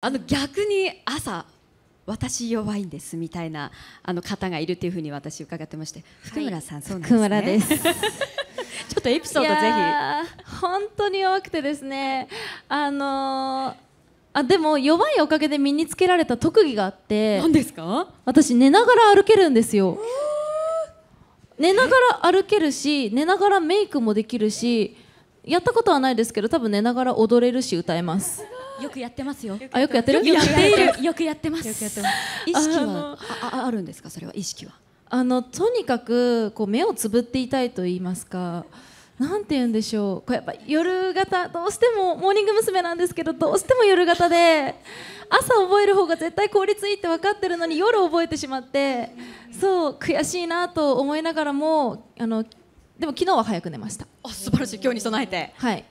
あの逆に朝私弱いんですみたいなあの方がいるというふうに私伺ってまして、福村さん、そうなんです、ね、福村です ちょっとエピソードぜひ本当に弱くてですねあのーあでも弱いおかげで身につけられた特技があって何ですか私寝ながら歩けるんですよ寝ながら歩けるし寝ながらメイクもできるしやったことはないですけど多分寝ながら踊れるし歌えますよくやってますよ。あ、よくやってる。よくやっている。よくやってます。意識はああるんですか、それは意識は。あのとにかくこう目をつぶっていたいと言いますか。なんて言うんでしょうこうやっぱ夜型どうしてもモーニング娘。なんですけどどうしても夜型で朝覚える方が絶対効率いいって分かってるのに夜覚えてしまってそう悔しいなと思いながらもあのでも昨日は早く寝ましたあ素晴らしい今日に備えてはい